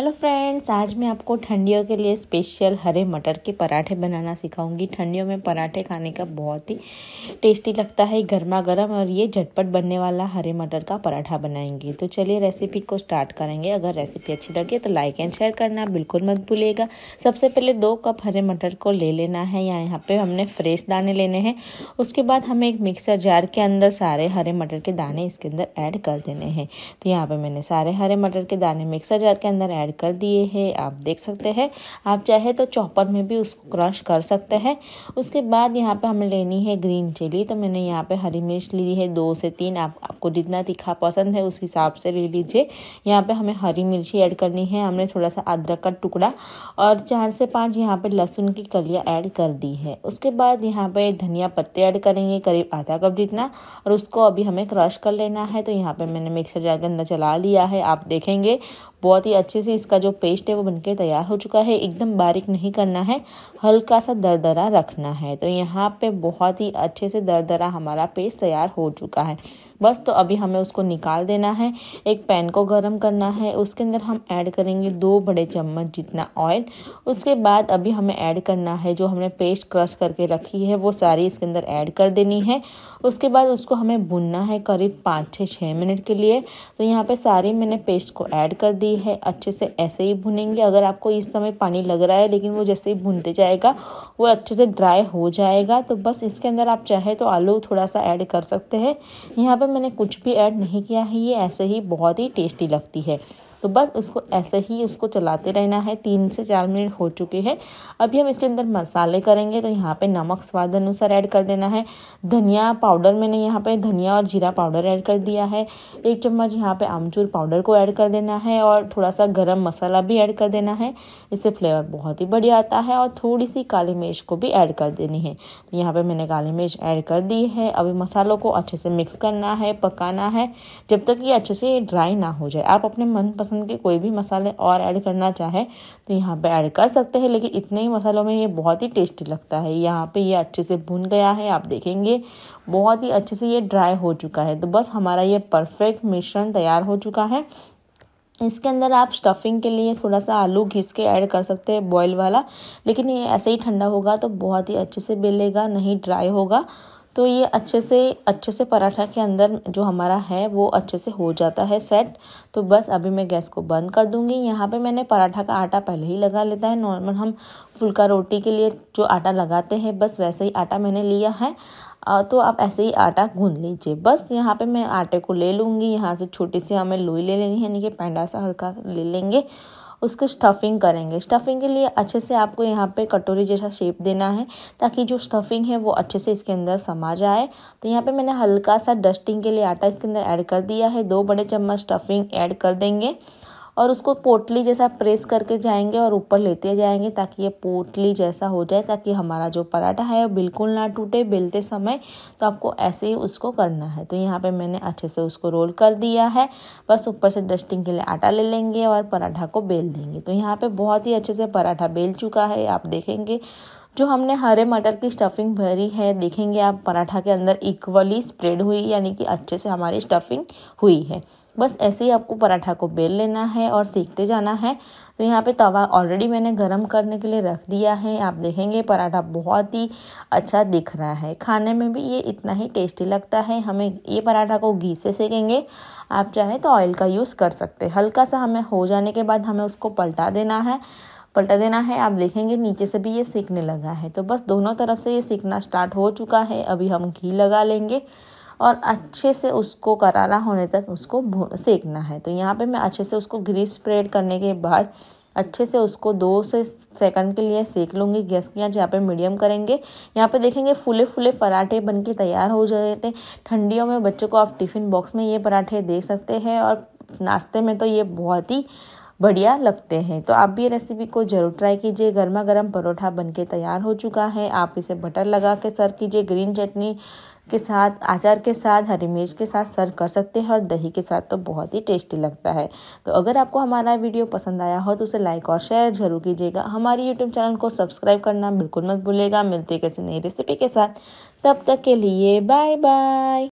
hello friends आज मैं आपको ठंडियों के लिए स्पेशल हरे मटर के पराठे बनाना सिखाऊंगी ठंडियों में पराठे खाने का बहुत ही टेस्टी लगता है गर्मा गर्म और ये झटपट बनने वाला हरे मटर का पराठा बनाएंगे तो चलिए रेसिपी को स्टार्ट करेंगे अगर रेसिपी अच्छी लगे तो लाइक एंड शेयर करना बिल्कुल मत भूलिएगा सबसे पहले दो कप हरे मटर को ले लेना है या यहाँ पर हमने फ्रेश दाने लेने हैं उसके बाद हमें एक मिक्सर जार के अंदर सारे हरे मटर के दाने इसके अंदर ऐड कर देने हैं तो यहाँ पर मैंने सारे हरे मटर के दाने मिक्सर जार के अंदर ऐड ऐड कर दिए हैं आप देख सकते हैं आप चाहे तो चॉपर में भी उसको क्रश कर सकते हैं उसके बाद यहाँ पे हमें लेनी है ग्रीन चिली तो मैंने यहाँ पे हरी मिर्च ली है दो से तीन आप आपको जितना तीखा पसंद है उस हिसाब से ले लीजिए यहाँ पे हमें हरी मिर्ची ऐड करनी है हमने थोड़ा सा अदरक का टुकड़ा और चार से पाँच यहाँ पे लहसुन की कलियाँ ऐड कर दी है उसके बाद यहाँ पे धनिया पत्ते ऐड करेंगे करीब आधा कप जितना और उसको अभी हमें क्रश कर लेना है तो यहाँ पे मैंने मिक्सर जार के अंदर चला लिया है आप देखेंगे बहुत ही अच्छे से इसका जो पेस्ट है वो बनके तैयार हो चुका है एकदम बारीक नहीं करना है हल्का सा दरदरा रखना है तो यहाँ पे बहुत ही अच्छे से दरदरा हमारा पेस्ट तैयार हो चुका है बस तो अभी हमें उसको निकाल देना है एक पैन को गर्म करना है उसके अंदर हम ऐड करेंगे दो बड़े चम्मच जितना ऑयल उसके बाद अभी हमें ऐड करना है जो हमने पेस्ट क्रश करके रखी है वो सारी इसके अंदर ऐड कर देनी है उसके बाद उसको हमें भुनना है करीब पाँच छः छः मिनट के लिए तो यहाँ पर सारी मैंने पेस्ट को ऐड कर दी है अच्छे से ऐसे ही भुनेंगे अगर आपको इस समय पानी लग रहा है लेकिन वो जैसे ही भुनते जाएगा वो अच्छे से ड्राई हो जाएगा तो बस इसके अंदर आप चाहे तो आलू थोड़ा सा ऐड कर सकते हैं यहाँ पर मैंने कुछ भी ऐड नहीं किया है ये ऐसे ही बहुत ही टेस्टी लगती है तो बस उसको ऐसे ही उसको चलाते रहना है तीन से चार मिनट हो चुके हैं अभी हम इसके अंदर मसाले करेंगे तो यहाँ पे नमक स्वाद अनुसार ऐड कर देना है धनिया पाउडर मैंने यहाँ पे धनिया और जीरा पाउडर ऐड कर दिया है एक चम्मच यहाँ पे आमचूर पाउडर को ऐड कर देना है और थोड़ा सा गर्म मसाला भी ऐड कर देना है इससे फ्लेवर बहुत ही बढ़िया आता है और थोड़ी सी काली मिर्च को भी ऐड कर देनी है तो यहाँ पर मैंने काली मिर्च ऐड कर दी है अभी मसालों को अच्छे से मिक्स करना है पकाना है जब तक ये अच्छे से ड्राई ना हो जाए आप अपने मनपसंद पसंद के कोई भी मसाले और ऐड करना चाहे तो यहाँ पे ऐड कर सकते हैं लेकिन इतने ही मसालों में ये बहुत ही टेस्टी लगता है यहाँ पे ये अच्छे से भुन गया है आप देखेंगे बहुत ही अच्छे से ये ड्राई हो चुका है तो बस हमारा ये परफेक्ट मिश्रण तैयार हो चुका है इसके अंदर आप स्टफिंग के लिए थोड़ा सा आलू घिस के ऐड कर सकते हैं बॉयल वाला लेकिन ये ऐसे ही ठंडा होगा तो बहुत ही अच्छे से बेलेगा नहीं ड्राई होगा तो ये अच्छे से अच्छे से पराठा के अंदर जो हमारा है वो अच्छे से हो जाता है सेट तो बस अभी मैं गैस को बंद कर दूँगी यहाँ पे मैंने पराठा का आटा पहले ही लगा लेता है नॉर्मल हम फुल्का रोटी के लिए जो आटा लगाते हैं बस वैसे ही आटा मैंने लिया है तो आप ऐसे ही आटा गूंद लीजिए बस यहाँ पर मैं आटे को ले लूँगी यहाँ से छोटी सी हमें लोई ले लेनी है यानी कि पैंडा सा हल्का ले लेंगे उसको स्टफिंग करेंगे स्टफिंग के लिए अच्छे से आपको यहाँ पे कटोरी जैसा शेप देना है ताकि जो स्टफिंग है वो अच्छे से इसके अंदर समा जाए तो यहाँ पे मैंने हल्का सा डस्टिंग के लिए आटा इसके अंदर ऐड कर दिया है दो बड़े चम्मच स्टफिंग ऐड कर देंगे और उसको पोटली जैसा प्रेस करके जाएंगे और ऊपर लेते जाएंगे ताकि ये पोटली जैसा हो जाए ताकि हमारा जो पराठा है वो बिल्कुल ना टूटे बेलते समय तो आपको ऐसे ही उसको करना है तो यहाँ पे मैंने अच्छे से उसको रोल कर दिया है बस ऊपर से डस्टिंग के लिए आटा ले लेंगे और पराठा को बेल देंगे तो यहाँ पर बहुत ही अच्छे से पराठा बेल चुका है आप देखेंगे जो हमने हरे मटर की स्टफिंग भरी है देखेंगे आप पराठा के अंदर इक्वली स्प्रेड हुई यानी कि अच्छे से हमारी स्टफिंग हुई है बस ऐसे ही आपको पराठा को बेल लेना है और सेकते जाना है तो यहाँ पे तवा ऑलरेडी मैंने गरम करने के लिए रख दिया है आप देखेंगे पराठा बहुत ही अच्छा दिख रहा है खाने में भी ये इतना ही टेस्टी लगता है हमें ये पराठा को घी से सेकेंगे आप चाहें तो ऑयल का यूज़ कर सकते हैं हल्का सा हमें हो जाने के बाद हमें उसको पलटा देना है पलटा देना है आप देखेंगे नीचे से भी ये सीखने लगा है तो बस दोनों तरफ से ये सीखना स्टार्ट हो चुका है अभी हम घी लगा लेंगे और अच्छे से उसको करारा होने तक उसको सेकना है तो यहाँ पे मैं अच्छे से उसको ग्रीस स्प्रेड करने के बाद अच्छे से उसको दो से सेकंड के लिए सेक लूँगी गैस की आँच यहाँ पे मीडियम करेंगे यहाँ पे देखेंगे फुले फुले पराठे बन के तैयार हो जाए थे ठंडियों में बच्चों को आप टिफ़िन बॉक्स में ये पराठे दे सकते हैं और नाश्ते में तो ये बहुत ही बढ़िया लगते हैं तो आप भी ये रेसिपी को ज़रूर ट्राई कीजिए गर्मा गर्म परोठा बनके तैयार हो चुका है आप इसे बटर लगा के सर्व कीजिए ग्रीन चटनी के साथ अचार के साथ हरी मिर्च के साथ सर्व कर सकते हैं और दही के साथ तो बहुत ही टेस्टी लगता है तो अगर आपको हमारा वीडियो पसंद आया हो तो उसे लाइक और शेयर जरूर कीजिएगा हमारे यूट्यूब चैनल को सब्सक्राइब करना बिल्कुल मत भूलेगा मिलते कैसे नई रेसिपी के साथ तब तक के लिए बाय बाय